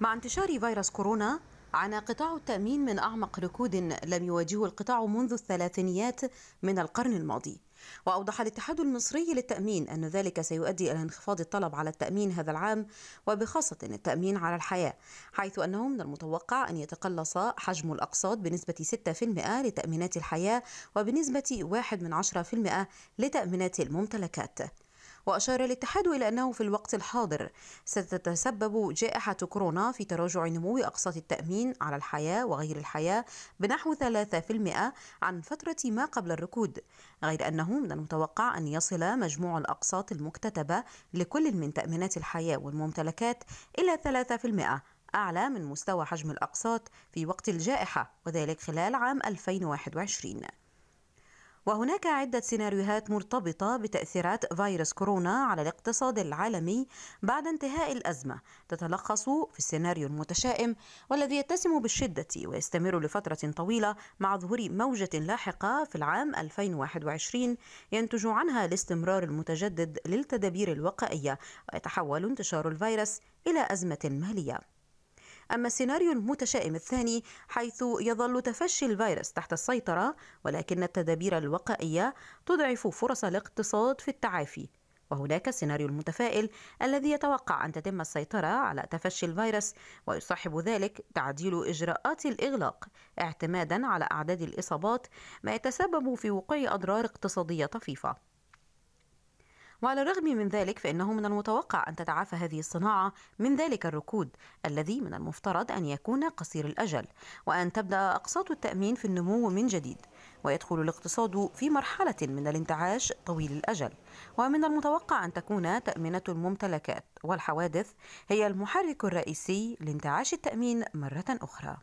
مع انتشار فيروس كورونا عانى قطاع التأمين من أعمق ركود لم يواجهه القطاع منذ الثلاثينيات من القرن الماضي وأوضح الاتحاد المصري للتأمين أن ذلك سيؤدي إلى انخفاض الطلب على التأمين هذا العام وبخاصة التأمين على الحياة حيث أنه من المتوقع أن يتقلص حجم الأقساط بنسبة 6% لتأمينات الحياة وبنسبة 1 لتأمينات الممتلكات وأشار الاتحاد إلى أنه في الوقت الحاضر ستتسبب جائحة كورونا في تراجع نمو أقساط التأمين على الحياة وغير الحياة بنحو 3% عن فترة ما قبل الركود غير أنه من المتوقع أن يصل مجموع الأقساط المكتتبة لكل من تأمينات الحياة والممتلكات إلى 3% أعلى من مستوى حجم الأقساط في وقت الجائحة وذلك خلال عام 2021 وهناك عدة سيناريوهات مرتبطة بتأثيرات فيروس كورونا على الاقتصاد العالمي بعد انتهاء الأزمة تتلخص في السيناريو المتشائم والذي يتسم بالشدة ويستمر لفترة طويلة مع ظهور موجة لاحقة في العام 2021 ينتج عنها الاستمرار المتجدد للتدابير الوقائية ويتحول انتشار الفيروس إلى أزمة مالية أما السيناريو المتشائم الثاني حيث يظل تفشي الفيروس تحت السيطرة ولكن التدابير الوقائية تضعف فرص الاقتصاد في التعافي وهناك السيناريو المتفائل الذي يتوقع أن تتم السيطرة على تفشي الفيروس ويصاحب ذلك تعديل إجراءات الإغلاق اعتمادا على أعداد الإصابات ما يتسبب في وقوع أضرار اقتصادية طفيفة وعلى الرغم من ذلك فإنه من المتوقع أن تتعافى هذه الصناعة من ذلك الركود الذي من المفترض أن يكون قصير الأجل وأن تبدأ أقساط التأمين في النمو من جديد ويدخل الاقتصاد في مرحلة من الانتعاش طويل الأجل ومن المتوقع أن تكون تأمينة الممتلكات والحوادث هي المحرك الرئيسي لانتعاش التأمين مرة أخرى